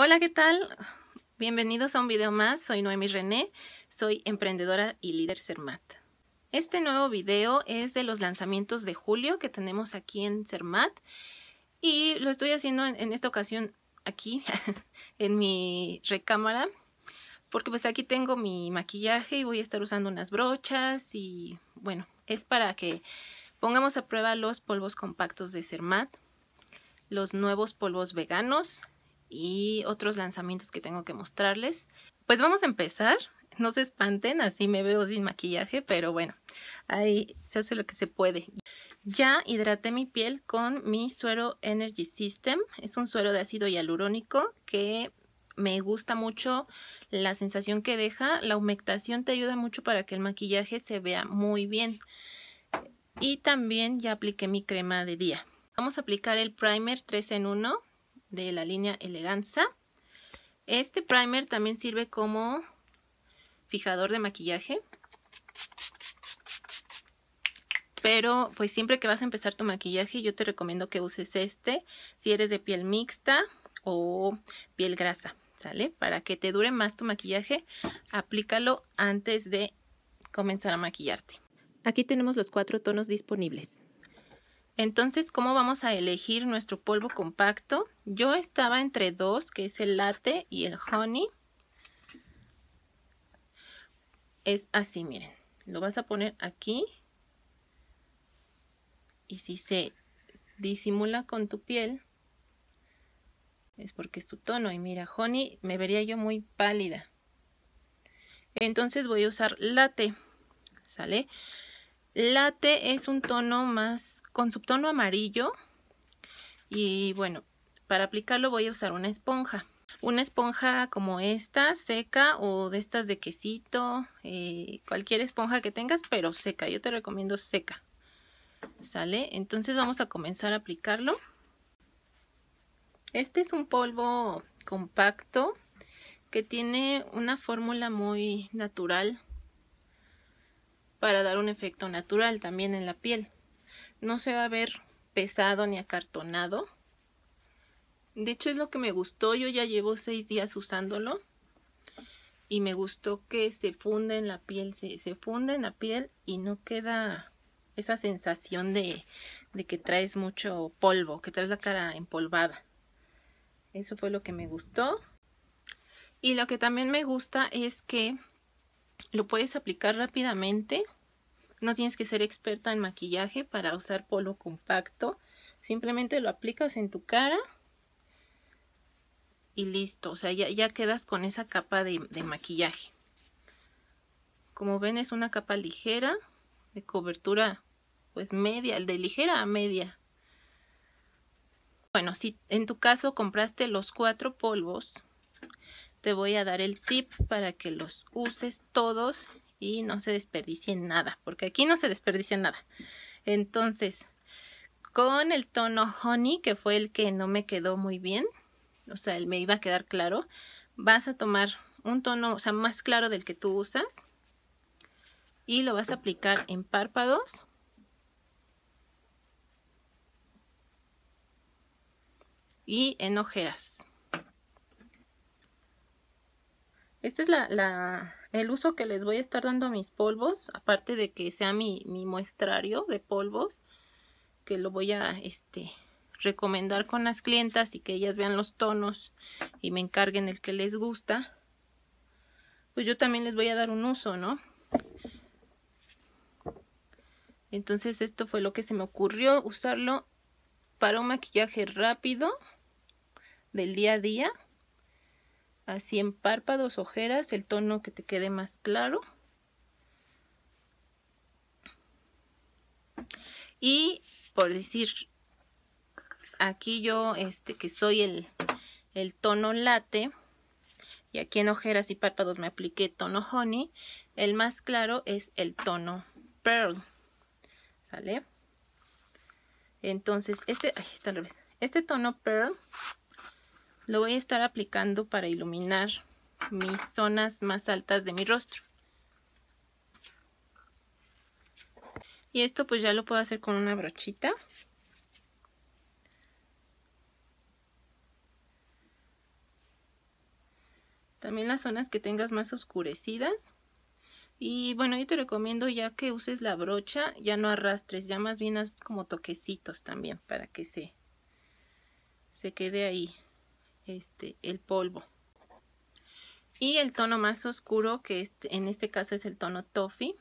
Hola, ¿qué tal? Bienvenidos a un video más, soy Noemi René, soy emprendedora y líder CERMAT. Este nuevo video es de los lanzamientos de julio que tenemos aquí en CERMAT y lo estoy haciendo en, esta ocasión aquí, en mi recámara, porque pues aquí tengo mi maquillaje y voy a estar usando unas brochas y bueno, es para que pongamos a prueba los polvos compactos de CERMAT, los nuevos polvos veganos, y otros lanzamientos que tengo que mostrarles. Pues vamos a empezar. No se espanten, así me veo sin maquillaje, pero bueno, ahí se hace lo que se puede. Ya hidraté mi piel con mi suero Energy System. Es un suero de ácido hialurónico que me gusta mucho la sensación que deja. La humectación te ayuda mucho para que el maquillaje se vea muy bien. Y también ya apliqué mi crema de día. Vamos a aplicar el primer 3 en 1 de la línea Eleganza. Este primer también sirve como fijador de maquillaje. Pero pues siempre que vas a empezar tu maquillaje yo te recomiendo que uses este si eres de piel mixta o piel grasa, ¿sale? Para que te dure más tu maquillaje, aplícalo antes de comenzar a maquillarte. Aquí tenemos los cuatro tonos disponibles. Entonces, ¿cómo vamos a elegir nuestro polvo compacto? Yo estaba entre dos, que es el latte y el honey. Es así, miren. Lo vas a poner aquí. Y si se disimula con tu piel, es porque es tu tono. Y mira, honey, me vería yo muy pálida. Entonces voy a usar latte, ¿sale? Late es un tono más con subtono amarillo y bueno, para aplicarlo voy a usar una esponja. Una esponja como esta, seca o de estas de quesito, eh, cualquier esponja que tengas, pero seca. Yo te recomiendo seca. ¿Sale? Entonces vamos a comenzar a aplicarlo. Este es un polvo compacto que tiene una fórmula muy natural para dar un efecto natural también en la piel. No se va a ver pesado ni acartonado. De hecho es lo que me gustó, yo ya llevo seis días usándolo y me gustó que se funde en la piel, se, funde en la piel y no queda esa sensación de, de que traes mucho polvo, que traes la cara empolvada. Eso fue lo que me gustó. Y lo que también me gusta es que lo puedes aplicar rápidamente. No tienes que ser experta en maquillaje para usar polvo compacto. Simplemente lo aplicas en tu cara y listo. O sea, ya, quedas con esa capa de, de maquillaje. Como ven es una capa ligera de cobertura pues media, de ligera a media. Bueno, si en tu caso compraste los cuatro polvos, te voy a dar el tip para que los uses todos y no se desperdicie nada, porque aquí no se desperdicia nada. Entonces, con el tono honey, que fue el que no me quedó muy bien, o sea, él me iba a quedar claro, vas a tomar un tono, o sea, más claro del que tú usas y lo vas a aplicar en párpados. Y en ojeras. Este es la, el uso que les voy a estar dando a mis polvos, aparte de que sea mi, mi muestrario de polvos, que lo voy a este, recomendar con las clientas y que ellas vean los tonos y me encarguen el que les gusta, pues yo también les voy a dar un uso, ¿no? Entonces esto fue lo que se me ocurrió usarlo para un maquillaje rápido del día a día así en párpados, ojeras, el tono que te quede más claro. Y por decir, aquí yo, este, que soy el, el tono late, y aquí en ojeras y párpados me apliqué tono honey, el más claro es el tono pearl, ¿sale? Entonces, este, ay, está al revés. Este tono pearl lo voy a estar aplicando para iluminar mis zonas más altas de mi rostro. Y esto pues ya lo puedo hacer con una brochita. También las zonas que tengas más oscurecidas. Y bueno, yo te recomiendo ya que uses la brocha, ya no arrastres, ya más bien haz como toquecitos también para que se, se quede ahí este, el polvo. Y el tono más oscuro, que este, en este caso es el tono toffee.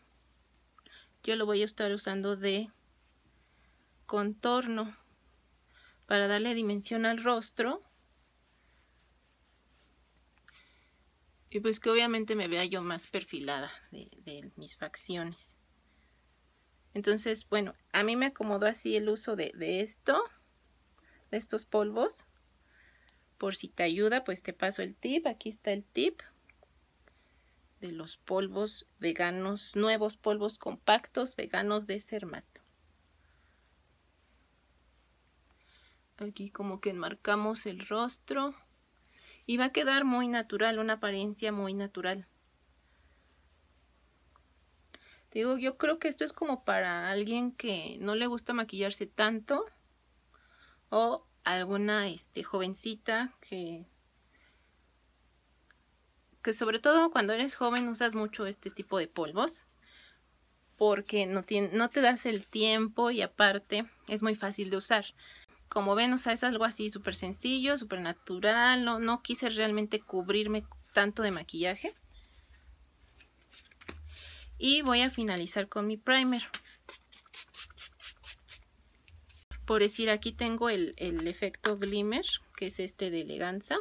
Yo lo voy a estar usando de contorno para darle dimensión al rostro. Y pues que obviamente me vea yo más perfilada de, mis facciones. Entonces, bueno, a mí me acomodó así el uso de esto, de estos polvos. Por si te ayuda, pues te paso el tip. Aquí está el tip de los polvos veganos, nuevos polvos compactos veganos de Cermato. Aquí como que enmarcamos el rostro y va a quedar muy natural, una apariencia muy natural. Digo, yo creo que esto es como para alguien que no le gusta maquillarse tanto o alguna este, jovencita que, que sobre todo cuando eres joven usas mucho este tipo de polvos porque no, no te das el tiempo y aparte es muy fácil de usar. Como ven, o es algo así súper sencillo, súper natural, no, no quise realmente cubrirme tanto de maquillaje. Y voy a finalizar con mi primer. Por decir, aquí tengo el, el efecto glimmer, que es este de eleganza.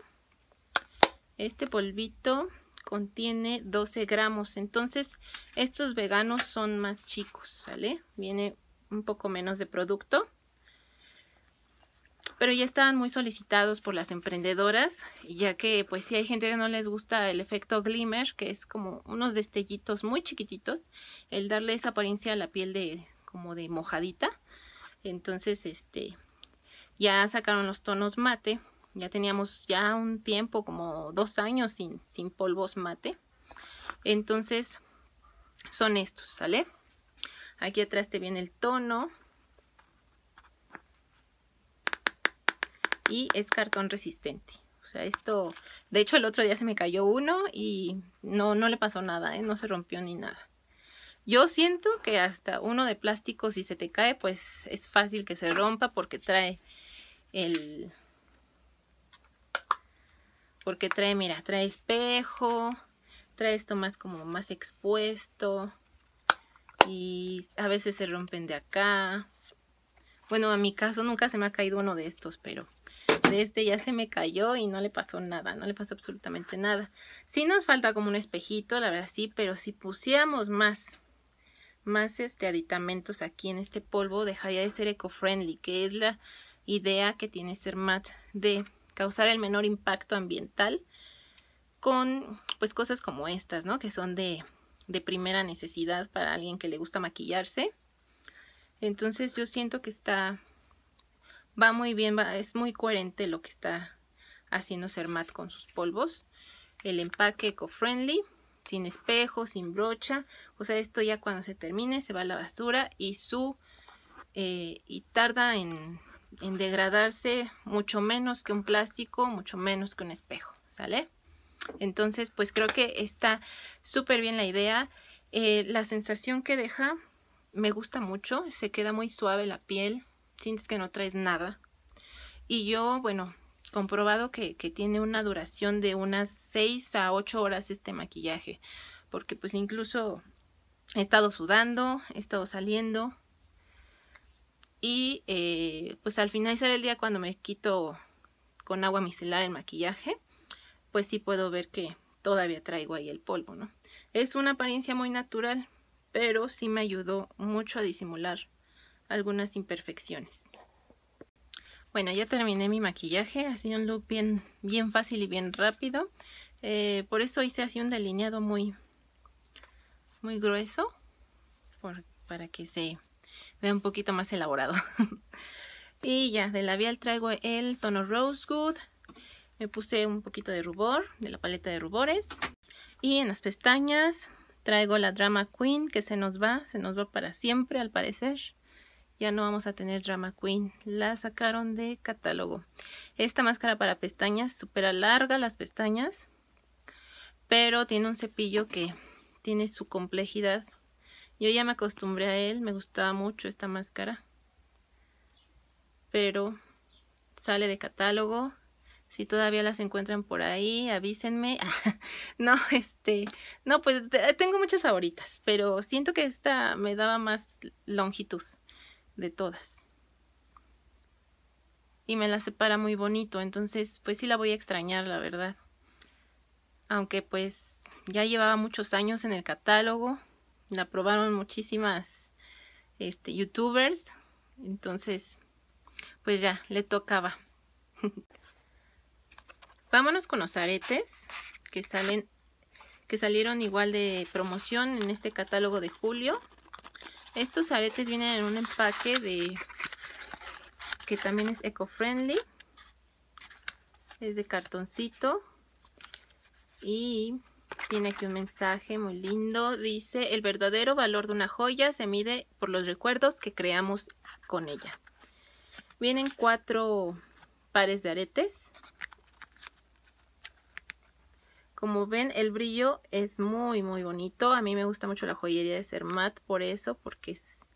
Este polvito contiene 12 gramos, entonces estos veganos son más chicos, ¿sale? Viene un poco menos de producto pero ya estaban muy solicitados por las emprendedoras, ya que pues si hay gente que no les gusta el efecto glimmer, que es como unos destellitos muy chiquititos, el darle esa apariencia a la piel de como de mojadita, entonces, este, ya sacaron los tonos mate. Ya teníamos ya un tiempo, como dos años sin, sin polvos mate. Entonces, son estos, ¿sale? Aquí atrás te viene el tono. Y es cartón resistente. O sea, esto... De hecho, el otro día se me cayó uno y no, no le pasó nada, ¿eh? No se rompió ni nada. Yo siento que hasta uno de plástico si se te cae pues es fácil que se rompa porque trae el... Porque trae, mira, trae espejo, trae esto más como más expuesto y a veces se rompen de acá. Bueno, a mi caso nunca se me ha caído uno de estos, pero de este ya se me cayó y no le pasó nada, no le pasó absolutamente nada. Sí nos falta como un espejito, la verdad sí, pero si pusiéramos más más este aditamentos aquí en este polvo dejaría de ser eco-friendly, que es la idea que tiene sermat de causar el menor impacto ambiental con pues cosas como estas, ¿no? Que son de, primera necesidad para alguien que le gusta maquillarse. Entonces yo siento que está, va muy bien, es muy coherente lo que está haciendo sermat con sus polvos. El empaque eco-friendly sin espejo, sin brocha. O sea, esto ya cuando se termine se va a la basura y su eh, y tarda en, degradarse mucho menos que un plástico, mucho menos que un espejo, ¿sale? Entonces, pues creo que está súper bien la idea. Eh, la sensación que deja me gusta mucho, se queda muy suave la piel, sientes que no traes nada. Y yo, bueno, comprobado que, tiene una duración de unas 6 a 8 horas este maquillaje, porque pues incluso he estado sudando, he estado saliendo y eh, pues al finalizar el día cuando me quito con agua micelar el maquillaje, pues sí puedo ver que todavía traigo ahí el polvo, ¿no? Es una apariencia muy natural, pero sí me ayudó mucho a disimular algunas imperfecciones. Bueno, ya terminé mi maquillaje, ha un look bien, bien fácil y bien rápido. Eh, por eso hice así un delineado muy, muy grueso, para que se vea un poquito más elaborado. y ya, de labial traigo el tono Rosewood. Me puse un poquito de rubor, de la paleta de rubores. Y en las pestañas traigo la Drama Queen que se nos va, se nos va para siempre al parecer ya no vamos a tener Drama Queen. La sacaron de catálogo. Esta máscara para pestañas, súper larga las pestañas. Pero tiene un cepillo que tiene su complejidad. Yo ya me acostumbré a él, me gustaba mucho esta máscara. Pero sale de catálogo. Si todavía las encuentran por ahí, avísenme. no, este, no, pues tengo muchas favoritas, pero siento que esta me daba más longitud de todas. Y me la separa muy bonito, entonces pues sí la voy a extrañar, la verdad. Aunque pues ya llevaba muchos años en el catálogo, la probaron muchísimas este, youtubers, entonces pues ya, le tocaba. Vámonos con los aretes que salen que salieron igual de promoción en este catálogo de julio. Estos aretes vienen en un empaque de que también es eco-friendly. Es de cartoncito. Y tiene aquí un mensaje muy lindo. Dice, el verdadero valor de una joya se mide por los recuerdos que creamos con ella. Vienen cuatro pares de aretes como ven, el brillo es muy, muy bonito. A mí me gusta mucho la joyería de ser mat, por eso, porque es,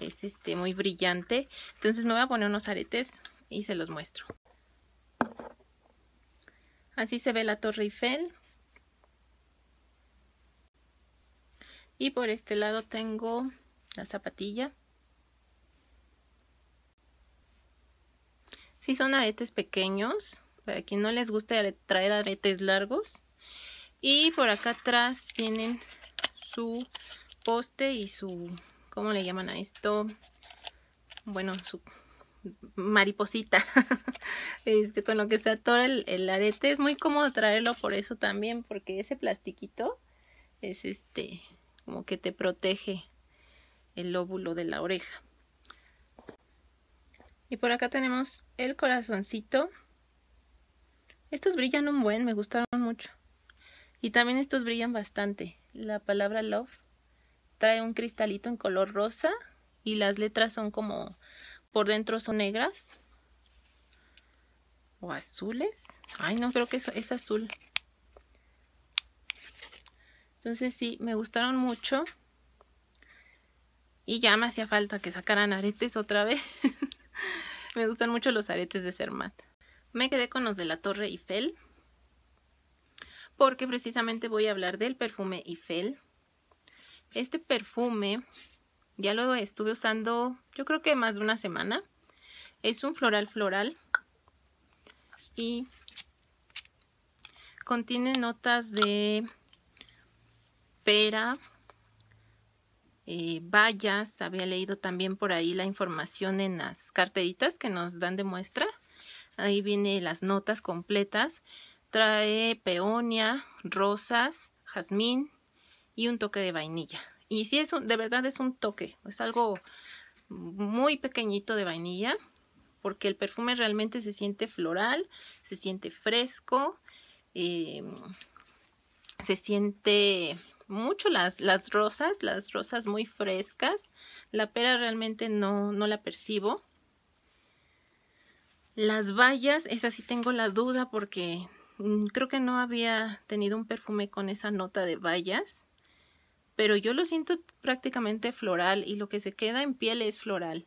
este, muy brillante. Entonces me voy a poner unos aretes y se los muestro. Así se ve la Torre Eiffel. Y por este lado tengo la zapatilla. Si sí son aretes pequeños, para quien no les guste traer aretes largos. Y por acá atrás tienen su poste y su, ¿cómo le llaman a esto? Bueno, su mariposita este, con lo que se atora el, el, arete es muy cómodo traerlo por eso también porque ese plastiquito es este como que te protege el lóbulo de la oreja y por acá tenemos el corazoncito estos brillan un buen, me gustaron mucho. Y también estos brillan bastante. La palabra love trae un cristalito en color rosa y las letras son como por dentro son negras o azules. Ay, no creo que es, es azul. Entonces sí, me gustaron mucho. Y ya me hacía falta que sacaran aretes otra vez. me gustan mucho los aretes de Cermat. Me quedé con los de la Torre Eiffel porque precisamente voy a hablar del perfume Eiffel. Este perfume ya lo estuve usando yo creo que más de una semana. Es un floral floral y contiene notas de pera, eh, bayas, había leído también por ahí la información en las carteritas que nos dan de muestra Ahí vienen las notas completas. Trae peonia, rosas, jazmín y un toque de vainilla. Y sí, es un, de verdad es un toque. Es algo muy pequeñito de vainilla. Porque el perfume realmente se siente floral, se siente fresco, eh, se siente mucho las, las rosas, las rosas muy frescas. La pera realmente no, no la percibo. Las bayas esa sí tengo la duda porque mm, creo que no había tenido un perfume con esa nota de bayas Pero yo lo siento prácticamente floral y lo que se queda en piel es floral.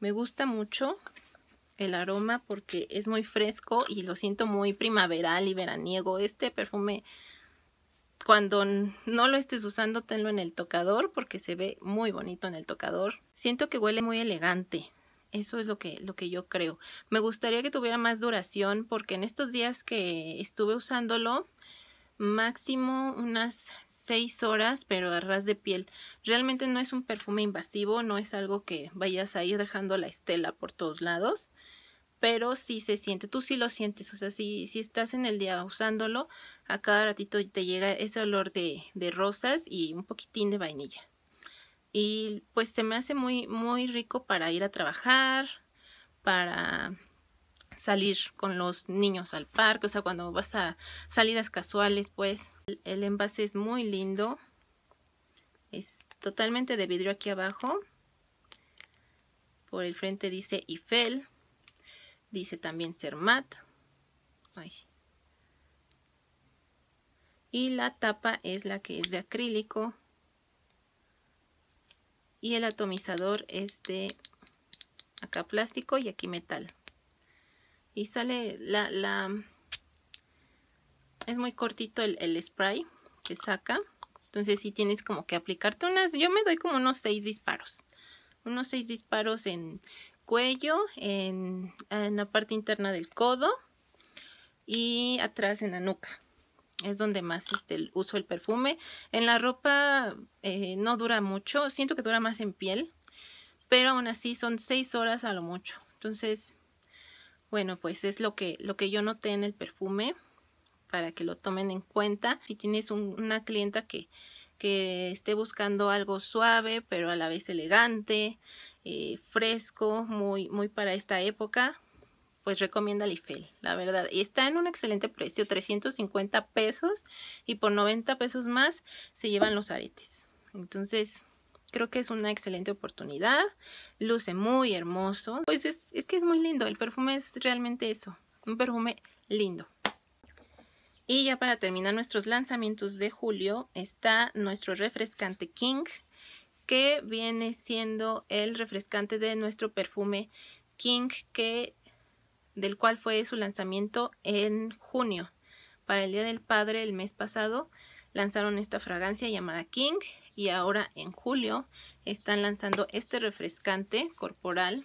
Me gusta mucho el aroma porque es muy fresco y lo siento muy primaveral y veraniego. Este perfume, cuando no lo estés usando, tenlo en el tocador porque se ve muy bonito en el tocador. Siento que huele muy elegante. Eso es lo que, lo que yo creo. Me gustaría que tuviera más duración porque en estos días que estuve usándolo, máximo unas 6 horas, pero a ras de piel. Realmente no es un perfume invasivo, no es algo que vayas a ir dejando la estela por todos lados, pero sí se siente, tú sí lo sientes, o sea, si, si estás en el día usándolo, a cada ratito te llega ese olor de, de rosas y un poquitín de vainilla y pues se me hace muy, muy rico para ir a trabajar, para salir con los niños al parque, o sea, cuando vas a salidas casuales, pues el, envase es muy lindo, es totalmente de vidrio aquí abajo, por el frente dice Eiffel, dice también Cermat, y la tapa es la que es de acrílico, y el atomizador es de acá plástico y aquí metal y sale la, la es muy cortito el, spray que saca entonces si tienes como que aplicarte unas yo me doy como unos seis disparos unos seis disparos en cuello en la parte interna del codo y atrás en la nuca es donde más este, uso el perfume. En la ropa eh, no dura mucho, siento que dura más en piel, pero aún así son seis horas a lo mucho. Entonces, bueno, pues es lo que, lo que yo noté en el perfume para que lo tomen en cuenta. Si tienes una clienta que, que esté buscando algo suave, pero a la vez elegante, eh, fresco, muy, muy para esta época, pues recomienda el IFEL, la verdad. Y está en un excelente precio, 350 pesos y por 90 pesos más se llevan los aretes. Entonces, creo que es una excelente oportunidad. Luce muy hermoso. Pues es, es que es muy lindo, el perfume es realmente eso, un perfume lindo. Y ya para terminar nuestros lanzamientos de julio está nuestro refrescante King, que viene siendo el refrescante de nuestro perfume King, que del cual fue su lanzamiento en junio. Para el Día del Padre el mes pasado lanzaron esta fragancia llamada King y ahora en julio están lanzando este refrescante corporal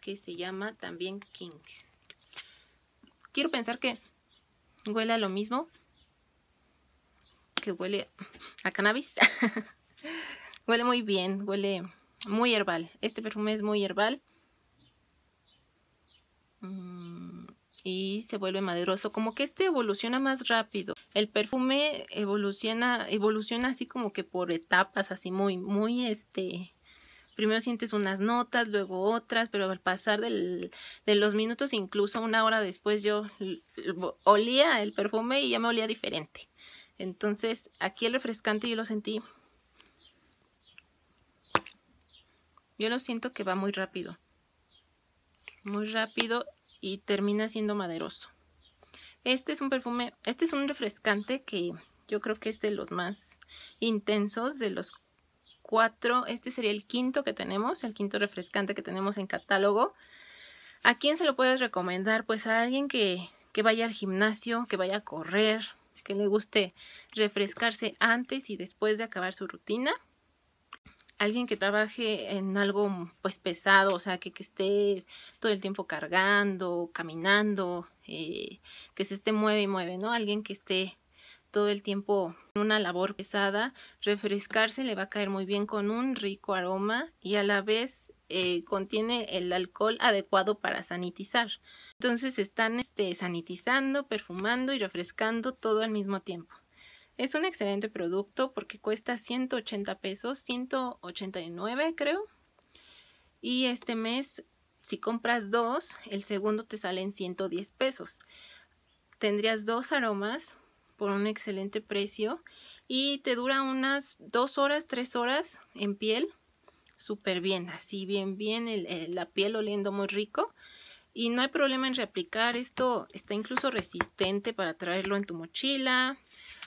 que se llama también King. Quiero pensar que huele a lo mismo que huele a cannabis. huele muy bien, huele muy herbal. Este perfume es muy herbal. Mm, y se vuelve maderoso, como que este evoluciona más rápido. El perfume evoluciona, evoluciona así como que por etapas, así muy, muy este. Primero sientes unas notas, luego otras, pero al pasar de los minutos, incluso una hora después, yo olía el perfume y ya me olía diferente. Entonces, aquí el refrescante yo lo sentí. Yo lo siento que va muy rápido muy rápido y termina siendo maderoso. Este es un perfume, este es un refrescante que yo creo que es de los más intensos, de los cuatro. Este sería el quinto que tenemos, el quinto refrescante que tenemos en catálogo. ¿A quién se lo puedes recomendar? Pues a alguien que, que vaya al gimnasio, que vaya a correr, que le guste refrescarse antes y después de acabar su rutina alguien que trabaje en algo pues pesado, o sea, que, que esté todo el tiempo cargando, caminando, eh, que se esté mueve y mueve, ¿no? Alguien que esté todo el tiempo en una labor pesada, refrescarse le va a caer muy bien con un rico aroma y a la vez eh, contiene el alcohol adecuado para sanitizar. Entonces están este, sanitizando, perfumando y refrescando todo al mismo tiempo. Es un excelente producto porque cuesta 180 pesos, 189 creo. Y este mes, si compras dos, el segundo te sale en 110 pesos. Tendrías dos aromas por un excelente precio y te dura unas dos horas, tres horas en piel. Súper bien, así bien, bien, eh, la piel oliendo muy rico. Y no hay problema en reaplicar, esto está incluso resistente para traerlo en tu mochila,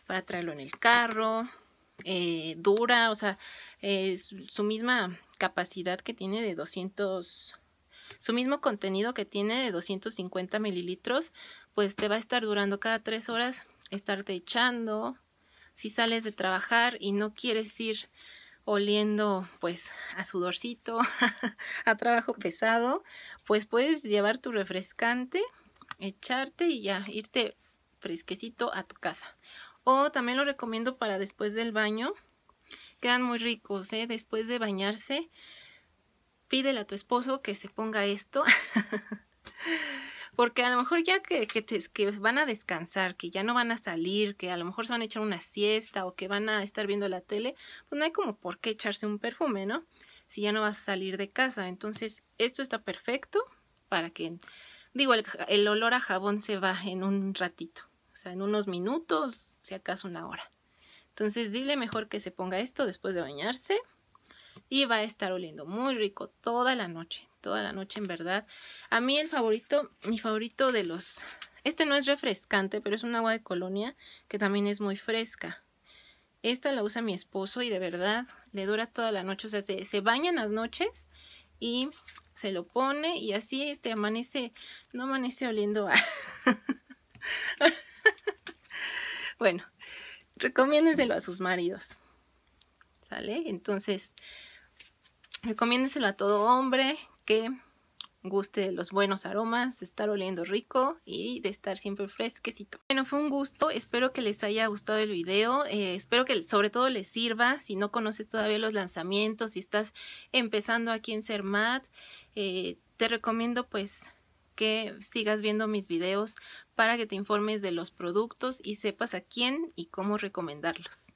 para traerlo en el carro, eh, dura, o sea, su, misma capacidad que tiene de 200, su mismo contenido que tiene de 250 mililitros, pues te va a estar durando cada tres horas, estarte echando. Si sales de trabajar y no quieres ir oliendo pues a sudorcito, a trabajo pesado, pues puedes llevar tu refrescante, echarte y ya irte fresquecito a tu casa. O también lo recomiendo para después del baño. Quedan muy ricos, ¿eh? Después de bañarse, pídele a tu esposo que se ponga esto. Porque a lo mejor ya que, que, van a descansar, que ya no van a salir, que a lo mejor se van a echar una siesta o que van a estar viendo la tele, pues no hay como por qué echarse un perfume, ¿no? Si ya no vas a salir de casa. Entonces, esto está perfecto para que, digo, el, el olor a jabón se va en un ratito. O sea, en unos minutos, si acaso una hora. Entonces dile mejor que se ponga esto después de bañarse y va a estar oliendo muy rico toda la noche, toda la noche en verdad. A mí el favorito, mi favorito de los, este no es refrescante, pero es un agua de colonia que también es muy fresca. Esta la usa mi esposo y de verdad le dura toda la noche, o sea, se, bañan las noches y se lo pone y así este amanece, no amanece oliendo a... Bueno, recomiéndenselo a sus maridos. ¿Sale? Entonces, recomiéndenselo a todo hombre que guste de los buenos aromas, de estar oliendo rico y de estar siempre fresquecito. Bueno, fue un gusto, espero que les haya gustado el video, eh, espero que sobre todo les sirva, si no conoces todavía los lanzamientos, si estás empezando aquí en Ser Mad, eh, te recomiendo pues que sigas viendo mis videos para que te informes de los productos y sepas a quién y cómo recomendarlos.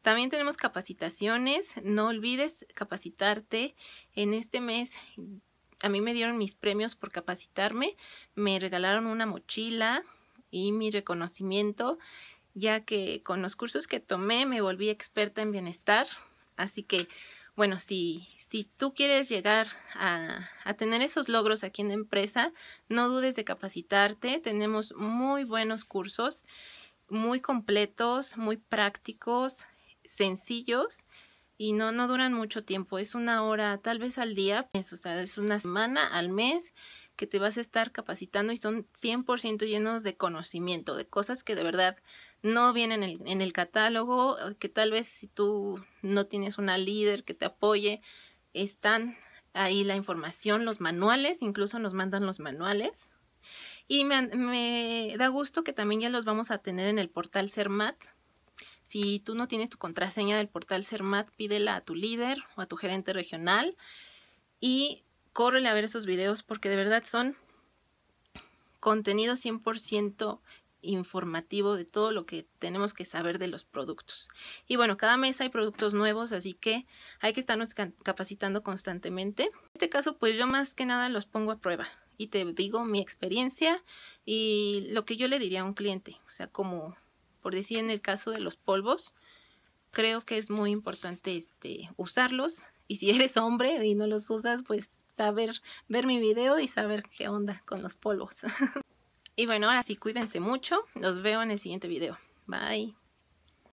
También tenemos capacitaciones, no olvides capacitarte. En este mes a mí me dieron mis premios por capacitarme, me regalaron una mochila y mi reconocimiento, ya que con los cursos que tomé me volví experta en bienestar. Así que, bueno, si si tú quieres llegar a, a, tener esos logros aquí en la empresa, no dudes de capacitarte. Tenemos muy buenos cursos, muy completos, muy prácticos, sencillos y no, no duran mucho tiempo. Es una hora tal vez al día, es, o sea, es una semana al mes que te vas a estar capacitando y son 100% llenos de conocimiento, de cosas que de verdad no vienen en el, en el catálogo, que tal vez si tú no tienes una líder que te apoye, están ahí la información, los manuales, incluso nos mandan los manuales. Y me, da gusto que también ya los vamos a tener en el portal CERMAT. Si tú no tienes tu contraseña del portal CERMAT, pídela a tu líder o a tu gerente regional y córrele a ver esos videos porque de verdad son contenido 100% informativo de todo lo que tenemos que saber de los productos. Y bueno, cada mes hay productos nuevos, así que hay que estarnos capacitando constantemente. En este caso, pues yo más que nada los pongo a prueba y te digo mi experiencia y lo que yo le diría a un cliente. O sea, como por decir en el caso de los polvos, creo que es muy importante este, usarlos y si eres hombre y no los usas, pues saber ver mi video y saber qué onda con los polvos. Y bueno, ahora sí, cuídense mucho. Los veo en el siguiente video. Bye.